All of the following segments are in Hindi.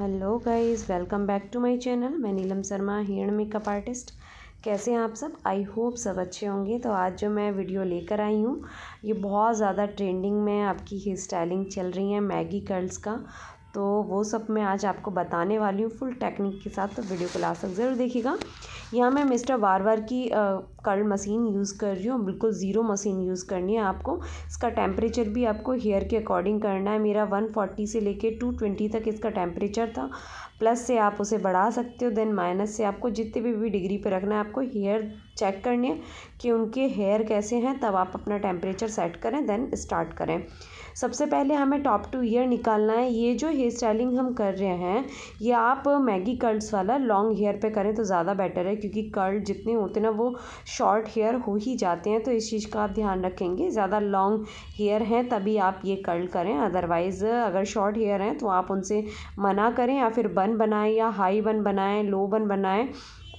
hello guys welcome back to my channel मैं Neelam Sharma hair makeup artist कैसे हैं आप सब आई होप सब अच्छे होंगे तो आज जो मैं वीडियो लेकर आई हूँ ये बहुत ज़्यादा ट्रेंडिंग में आपकी हेयर स्टाइलिंग चल रही है मैगी कर्ल्स का तो वो सब मैं आज आपको बताने वाली हूँ फुल टेक्निक के साथ तो वीडियो को लास्ट तक ज़रूर देखिएगा यहाँ मैं मिस्टर वार की कर्ल मशीन यूज़ कर रही हूँ बिल्कुल ज़ीरो मशीन यूज़ करनी है आपको इसका टेम्परेचर भी आपको हेयर के अकॉर्डिंग करना है मेरा वन फोर्टी से लेके टू ट्वेंटी तक इसका टेम्परेचर था प्लस से आप उसे बढ़ा सकते हो देन माइनस से आपको जितने भी भी डिग्री पर रखना है आपको हेयर चेक करने कि उनके हेयर कैसे हैं तब आप अपना टेम्परेचर सेट करें देन स्टार्ट करें सबसे पहले हमें टॉप टू ईयर निकालना है ये जो हेयर स्टाइलिंग हम कर रहे हैं ये आप मैगी कर्ल्स वाला लॉन्ग हेयर पे करें तो ज़्यादा बेटर है क्योंकि कर्ल जितने होते ना वो शॉर्ट हेयर हो ही जाते हैं तो इस चीज़ का आप ध्यान रखेंगे ज़्यादा लॉन्ग हेयर हैं तभी आप ये कर्ल करें अदरवाइज़ अगर शॉर्ट हेयर हैं तो आप उनसे मना करें या फिर बन बनाएँ या हाई बन बनाएँ लो बन बनाएँ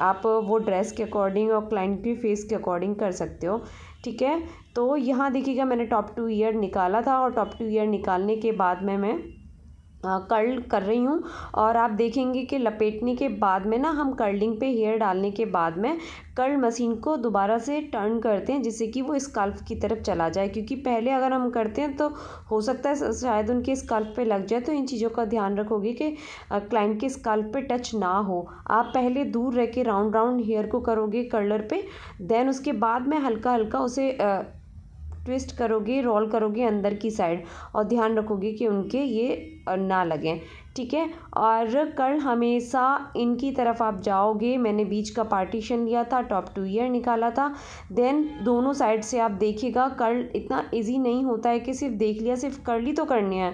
आप वो ड्रेस के अकॉर्डिंग और क्लाइंट की फेस के अकॉर्डिंग कर सकते हो ठीक है तो यहाँ देखिएगा मैंने टॉप टू ईयर निकाला था और टॉप टू ईयर निकालने के बाद में मैं कर्ल कर रही हूँ और आप देखेंगे कि लपेटने के बाद में ना हम कर्लिंग पे हेयर डालने के बाद में कर्ल मशीन को दोबारा से टर्न करते हैं जिससे कि वो स्काल्फ की तरफ चला जाए क्योंकि पहले अगर हम करते हैं तो हो सकता है शायद उनके स्काल्फ पे लग जाए तो इन चीज़ों का ध्यान रखोगे कि क्लाइंट के स्काल्फ पे टच ना हो आप पहले दूर रह के राउंड राउंड हेयर को करोगे कर्लर पर देन उसके बाद में हल्का हल्का उसे ट्विस्ट करोगे रोल करोगे अंदर की साइड और ध्यान रखोगे कि उनके ये ना लगें ठीक है और कल हमेशा इनकी तरफ आप जाओगे मैंने बीच का पार्टीशन लिया था टॉप टू ईयर निकाला था देन दोनों साइड से आप देखिएगा कल इतना इजी नहीं होता है कि सिर्फ देख लिया सिर्फ कर ली तो करनी है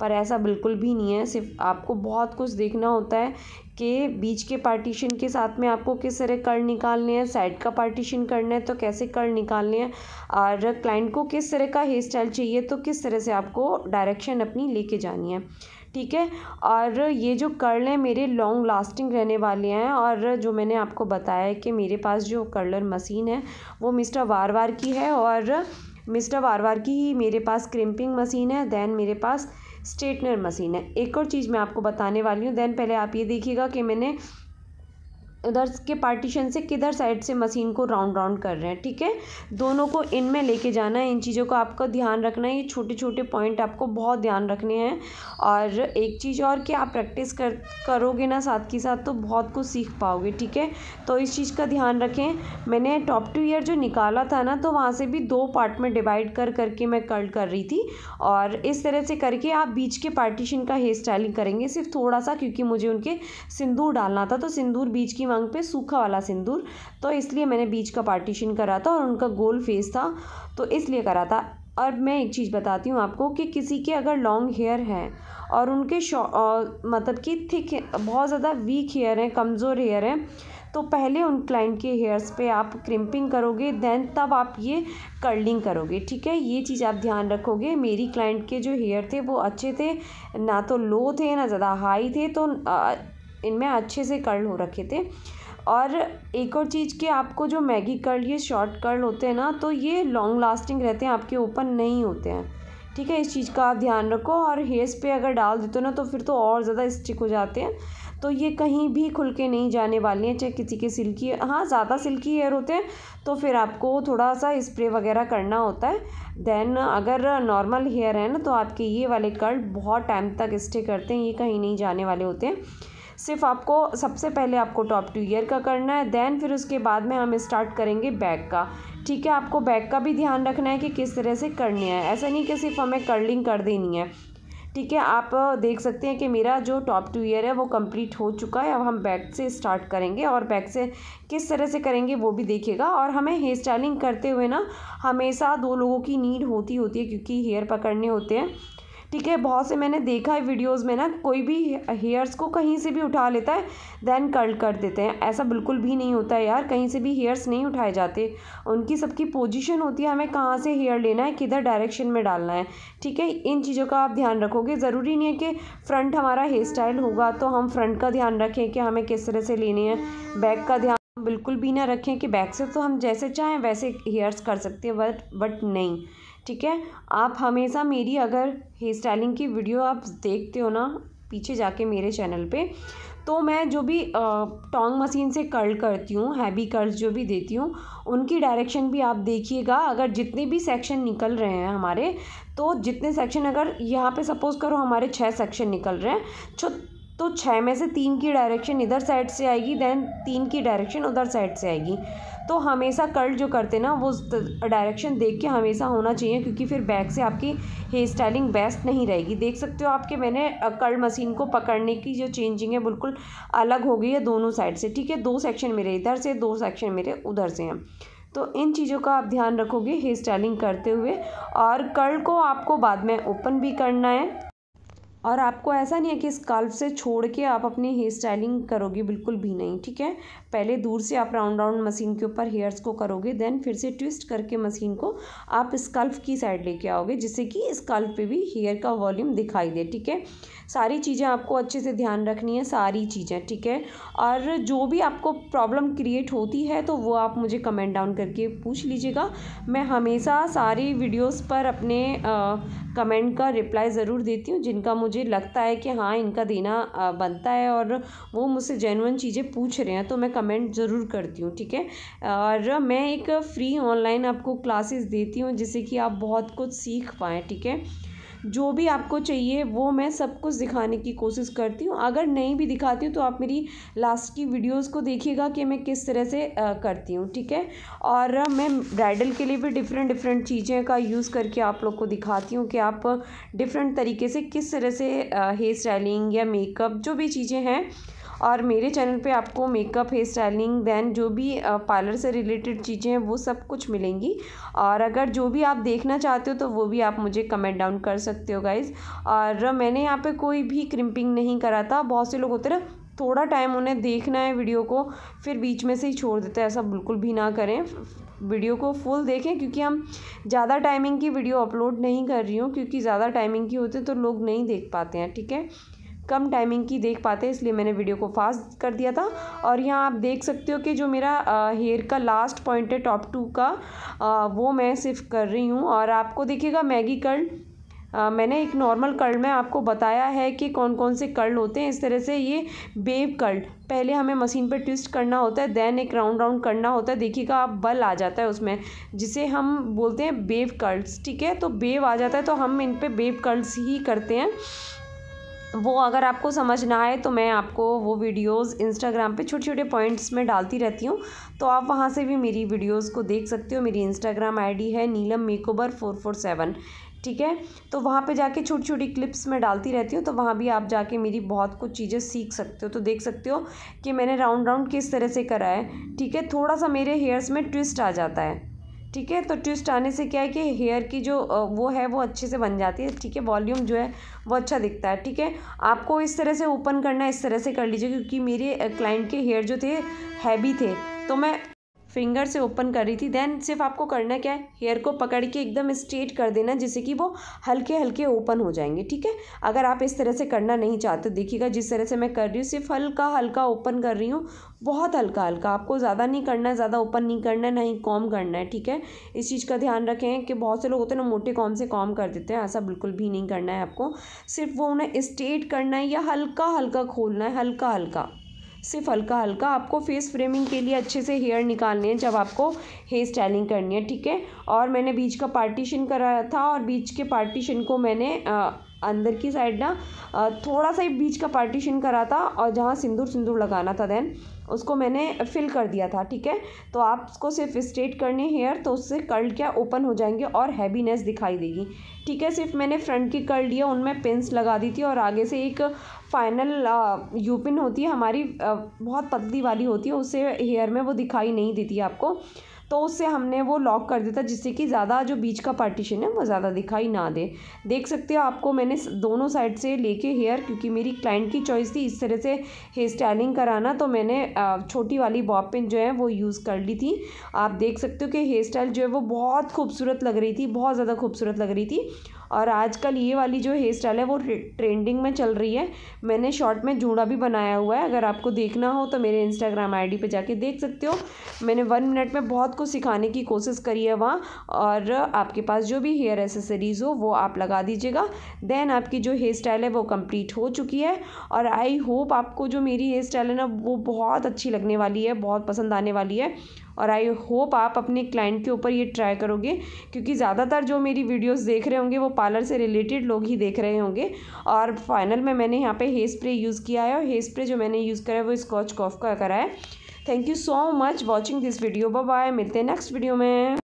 पर ऐसा बिल्कुल भी नहीं है सिर्फ आपको बहुत कुछ देखना होता है कि बीच के पार्टीशन के साथ में आपको किस तरह कर निकालने हैं साइड का पार्टीशन करना है तो कैसे कर निकालने हैं और क्लाइंट को किस तरह का हेयर स्टाइल चाहिए तो किस तरह से आपको डायरेक्शन अपनी लेके जानी है ठीक है और ये जो कर्ल हैं मेरे लॉन्ग लास्टिंग रहने वाले हैं और जो मैंने आपको बताया है कि मेरे पास जो कर्लर मशीन है वो मिस्टर वार वार की है और मिस्टर वार वार की ही मेरे पास क्रिम्पिंग मशीन है देन मेरे पास स्ट्रेटनर मशीन है एक और चीज़ मैं आपको बताने वाली हूँ देन पहले आप ये देखिएगा कि मैंने उधर के पार्टीशन से किधर साइड से मशीन को राउंड राउंड कर रहे हैं ठीक है दोनों को इन में लेके जाना है इन चीज़ों का आपको ध्यान रखना है ये छोटे छोटे पॉइंट आपको बहुत ध्यान रखने हैं और एक चीज़ और कि आप प्रैक्टिस कर करोगे ना साथ के साथ तो बहुत कुछ सीख पाओगे ठीक है तो इस चीज़ का ध्यान रखें मैंने टॉप टू ईयर जो निकाला था ना तो वहाँ से भी दो पार्ट में डिवाइड कर करके मैं कर्ल कर रही थी और इस तरह से करके आप बीच के पार्टीशन का हेयर स्टाइलिंग करेंगे सिर्फ थोड़ा सा क्योंकि मुझे उनके सिंदूर डालना था तो सिंदूर बीच की की मांग पे सूखा वाला सिंदूर तो इसलिए मैंने बीच का पार्टीशन करा था और उनका गोल फेस था तो इसलिए करा था और मैं एक चीज़ बताती हूँ आपको कि किसी के अगर लॉन्ग हेयर है और उनके मतलब कि थिक बहुत ज़्यादा वीक हेयर हैं कमज़ोर हेयर हैं तो पहले उन क्लाइंट के हेयर्स पे आप क्रिम्पिंग करोगे देन तब आप ये कर्लिंग करोगे ठीक है ये चीज़ आप ध्यान रखोगे मेरी क्लाइंट के जो हेयर थे वो अच्छे थे ना तो लो थे ना ज़्यादा हाई थे तो आ, इनमें अच्छे से कर्ल हो रखे थे और एक और चीज़ के आपको जो मैगी कर्ल ये शॉर्ट कर्ल होते हैं ना तो ये लॉन्ग लास्टिंग रहते हैं आपके ओपन नहीं होते हैं ठीक है इस चीज़ का आप ध्यान रखो और हेयर्स पे अगर डाल देते हो ना तो फिर तो और ज़्यादा स्टिक हो जाते हैं तो ये कहीं भी खुल के नहीं जाने वाले हैं चाहे किसी के सिल्की हाँ ज़्यादा सिल्की हेयर होते हैं तो फिर आपको थोड़ा सा स्प्रे वगैरह करना होता है देन अगर नॉर्मल हेयर है ना तो आपके ये वाले कर्ल बहुत टाइम तक स्टे करते हैं ये कहीं नहीं जाने वाले होते हैं सिर्फ आपको सबसे पहले आपको टॉप टू ईयर का करना है देन फिर उसके बाद में हम स्टार्ट करेंगे बैक का ठीक है आपको बैक का भी ध्यान रखना है कि किस तरह से करनी है ऐसा नहीं कि सिर्फ हमें कर्लिंग कर देनी है ठीक है आप देख सकते हैं कि मेरा जो टॉप टू ईयर है वो कंप्लीट हो चुका है अब हम बैक से स्टार्ट करेंगे और बैक से किस तरह से करेंगे वो भी देखिएगा और हमें हेयर स्टाइलिंग करते हुए ना हमेशा दो लोगों की नीड होती होती है क्योंकि हेयर पकड़ने होते हैं ठीक है बहुत से मैंने देखा है वीडियोस में ना कोई भी हेयर्स को कहीं से भी उठा लेता है देन कर्ल कर देते हैं ऐसा बिल्कुल भी नहीं होता है यार कहीं से भी हेयर्स नहीं उठाए जाते उनकी सबकी पोजिशन होती है हमें कहाँ से हेयर लेना है किधर डायरेक्शन में डालना है ठीक है इन चीज़ों का आप ध्यान रखोगे ज़रूरी नहीं है कि फ्रंट हमारा हेयर स्टाइल होगा तो हम फ्रंट का ध्यान रखें कि हमें किस तरह से लेने हैं बैक का ध्यान बिल्कुल भी ना रखें कि बैक से तो हम जैसे चाहें वैसे हेयर्स कर सकते हैं बट बट नहीं ठीक है आप हमेशा मेरी अगर हेयर स्टाइलिंग की वीडियो आप देखते हो ना पीछे जाके मेरे चैनल पे तो मैं जो भी टोंग मशीन से कर्ल करती हूँ हैवी कर्ल्स जो भी देती हूँ उनकी डायरेक्शन भी आप देखिएगा अगर जितने भी सेक्शन निकल रहे हैं हमारे तो जितने सेक्शन अगर यहाँ पे सपोज़ करो हमारे छः सेक्शन निकल रहे हैं छो तो छः में से तीन की डायरेक्शन इधर साइड से आएगी देन तीन की डायरेक्शन उधर साइड से आएगी तो हमेशा कर्ल जो करते ना वो डायरेक्शन देख के हमेशा होना चाहिए क्योंकि फिर बैक से आपकी हेयर स्टाइलिंग बेस्ट नहीं रहेगी देख सकते हो आपके मैंने कर्ल मशीन को पकड़ने की जो चेंजिंग है बिल्कुल अलग हो गई है दोनों साइड से ठीक है दो सेक्शन मेरे इधर से दो सेक्शन मेरे उधर से हैं तो इन चीज़ों का आप ध्यान रखोगे हेयर स्टाइलिंग करते हुए और कर्ल को आपको बाद में ओपन भी करना है और आपको ऐसा नहीं है कि स्कल्फ से छोड़ के आप अपनी हेयर स्टाइलिंग करोगे बिल्कुल भी नहीं ठीक है पहले दूर से आप राउंड राउंड मशीन के ऊपर हेयर्स को करोगे देन फिर से ट्विस्ट करके मशीन को आप स्कल्फ की साइड लेके आओगे जिससे कि स्कल्फ पे भी हेयर का वॉल्यूम दिखाई दे ठीक है सारी चीज़ें आपको अच्छे से ध्यान रखनी है सारी चीज़ें ठीक है और जो भी आपको प्रॉब्लम क्रिएट होती है तो वो आप मुझे कमेंट डाउन करके पूछ लीजिएगा मैं हमेशा सारी वीडियोस पर अपने आ, कमेंट का रिप्लाई ज़रूर देती हूँ जिनका मुझे लगता है कि हाँ इनका देना आ, बनता है और वो मुझसे जेनवन चीज़ें पूछ रहे हैं तो मैं कमेंट ज़रूर करती हूँ ठीक है और मैं एक फ्री ऑनलाइन आपको क्लासेस देती हूँ जिससे कि आप बहुत कुछ सीख पाएँ ठीक है जो भी आपको चाहिए वो मैं सब कुछ दिखाने की कोशिश करती हूँ अगर नहीं भी दिखाती हूँ तो आप मेरी लास्ट की वीडियोज़ को देखिएगा कि मैं किस तरह से करती हूँ ठीक है और मैं ब्राइडल के लिए भी डिफरेंट डिफरेंट चीज़ें का यूज़ करके आप लोग को दिखाती हूँ कि आप डिफरेंट तरीके से किस तरह से हेयर स्टाइलिंग या मेकअप जो भी चीज़ें हैं और मेरे चैनल पे आपको मेकअप हेयर स्टाइलिंग दैन जो भी पार्लर से रिलेटेड चीज़ें हैं वो सब कुछ मिलेंगी और अगर जो भी आप देखना चाहते हो तो वो भी आप मुझे कमेंट डाउन कर सकते हो गाइज़ और मैंने यहाँ पे कोई भी क्रिम्पिंग नहीं करा था बहुत से लोग होते ना थोड़ा टाइम उन्हें देखना है वीडियो को फिर बीच में से ही छोड़ देते हैं ऐसा बिल्कुल भी ना करें वीडियो को फुल देखें क्योंकि हम ज़्यादा टाइमिंग की वीडियो अपलोड नहीं कर रही हूँ क्योंकि ज़्यादा टाइमिंग की होती है तो लोग नहीं देख पाते हैं ठीक है कम टाइमिंग की देख पाते इसलिए मैंने वीडियो को फास्ट कर दिया था और यहाँ आप देख सकते हो कि जो मेरा हेयर का लास्ट पॉइंट है टॉप टू का आ, वो मैं सिर्फ कर रही हूँ और आपको देखिएगा मैगी कर्ल आ, मैंने एक नॉर्मल कर्ल में आपको बताया है कि कौन कौन से कर्ल होते हैं इस तरह से ये बेब कर्ल पहले हमें मशीन पर ट्विस्ट करना होता है देन एक राउंड राउंड करना होता है देखिएगा आप बल आ जाता है उसमें जिसे हम बोलते हैं बेव कर्ल्स ठीक है तो बेब आ जाता है तो हम इन पर बेव कर्ल्स ही करते हैं वो अगर आपको समझना आए तो मैं आपको वो वीडियोस इंस्टाग्राम पे छोटे छोटे पॉइंट्स में डालती रहती हूँ तो आप वहाँ से भी मेरी वीडियोस को देख सकते हो मेरी इंस्टाग्राम आईडी है Neelam makeover four four seven ठीक है तो वहाँ पे जाके छोटी छोटी क्लिप्स में डालती रहती हूँ तो वहाँ भी आप जाके मेरी बहुत कुछ चीज़ें सीख सकते हो तो देख सकते हो कि मैंने राउंड राउंड किस तरह से करा है ठीक है थोड़ा सा मेरे हेयर्स में ट्विस्ट आ जाता है ठीक है तो ट्विस्ट आने से क्या है कि हेयर की जो वो है वो अच्छे से बन जाती है ठीक है वॉल्यूम जो है वो अच्छा दिखता है ठीक है आपको इस तरह से ओपन करना इस तरह से कर लीजिए क्योंकि मेरे क्लाइंट के हेयर जो थे हैवी थे तो मैं फिंगर से ओपन कर रही थी देन सिर्फ आपको करना क्या है हेयर को पकड़ के एकदम स्ट्रेट कर देना जिससे कि वो हल्के हल्के ओपन हो जाएंगे ठीक है अगर आप इस तरह से करना नहीं चाहते देखिएगा जिस तरह से मैं कर रही हूँ सिर्फ हल्का हल्का ओपन कर रही हूँ बहुत हल्का हल्का आपको ज़्यादा नहीं करना है ज़्यादा ओपन नहीं करना है ना ही कॉम करना है ठीक है इस चीज़ का ध्यान रखें कि बहुत से लोग होते हैं ना मोटे कॉम से कॉम कर देते हैं ऐसा बिल्कुल भी नहीं करना है आपको सिर्फ वो उन्हें स्ट्रेट करना है या हल्का हल्का खोलना है हल्का हल्का सिर्फ हल्का हल्का आपको फेस फ्रेमिंग के लिए अच्छे से हेयर निकालने हैं जब आपको हेयर स्टाइलिंग करनी है ठीक है और मैंने बीच का पार्टीशन कराया था और बीच के पार्टीशन को मैंने आ, अंदर की साइड ना थोड़ा सा ही बीच का पार्टीशन करा था और जहाँ सिंदूर सिंदूर लगाना था देन उसको मैंने फिल कर दिया था ठीक है तो आप उसको सिर्फ स्ट्रेट करनी हेयर तो उससे कर्ल क्या ओपन हो जाएंगे और हैवीनेस दिखाई देगी ठीक है सिर्फ मैंने फ्रंट की कर्ल लिया उनमें पिंस लगा दी थी और आगे से एक फाइनल यूपिन होती है हमारी बहुत पतली वाली होती है उससे हेयर में वो दिखाई नहीं देती आपको तो उससे हमने वो लॉक कर दिया था जिससे कि ज़्यादा जो बीच का पार्टीशन है वो ज़्यादा दिखाई ना दे देख सकते हो आपको मैंने दोनों साइड से लेके हेयर क्योंकि मेरी क्लाइंट की चॉइस थी इस तरह से हेयर स्टाइलिंग कराना तो मैंने छोटी वाली बॉब पिन जो है वो यूज़ कर ली थी आप देख सकते हो कि हेयर स्टाइल जो है वो बहुत खूबसूरत लग रही थी बहुत ज़्यादा खूबसूरत लग रही थी और आजकल ये वाली जो हेयर स्टाइल है वो ट्रेंडिंग में चल रही है मैंने शॉर्ट में जूड़ा भी बनाया हुआ है अगर आपको देखना हो तो मेरे इंस्टाग्राम आईडी पे जाके देख सकते हो मैंने वन मिनट में बहुत कुछ सिखाने की कोशिश करी है वहाँ और आपके पास जो भी हेयर एसेसरीज़ हो वो आप लगा दीजिएगा देन आपकी जो हेयर स्टाइल है वो कम्प्लीट हो चुकी है और आई होप आपको जो मेरी हेयर स्टाइल है ना वो बहुत अच्छी लगने वाली है बहुत पसंद आने वाली है और आई होप आप अपने क्लाइंट के ऊपर ये ट्राई करोगे क्योंकि ज़्यादातर जो मेरी वीडियोस देख रहे होंगे वो पार्लर से रिलेटेड लोग ही देख रहे होंगे और फाइनल में मैंने यहाँ पे हेयर स्प्रे यूज़ किया है और हेयर स्प्रे जो मैंने यूज़ करा है वो स्कॉच कॉफ का करा है thank you so much watching this video bye मिलते हैं नेक्स्ट वीडियो में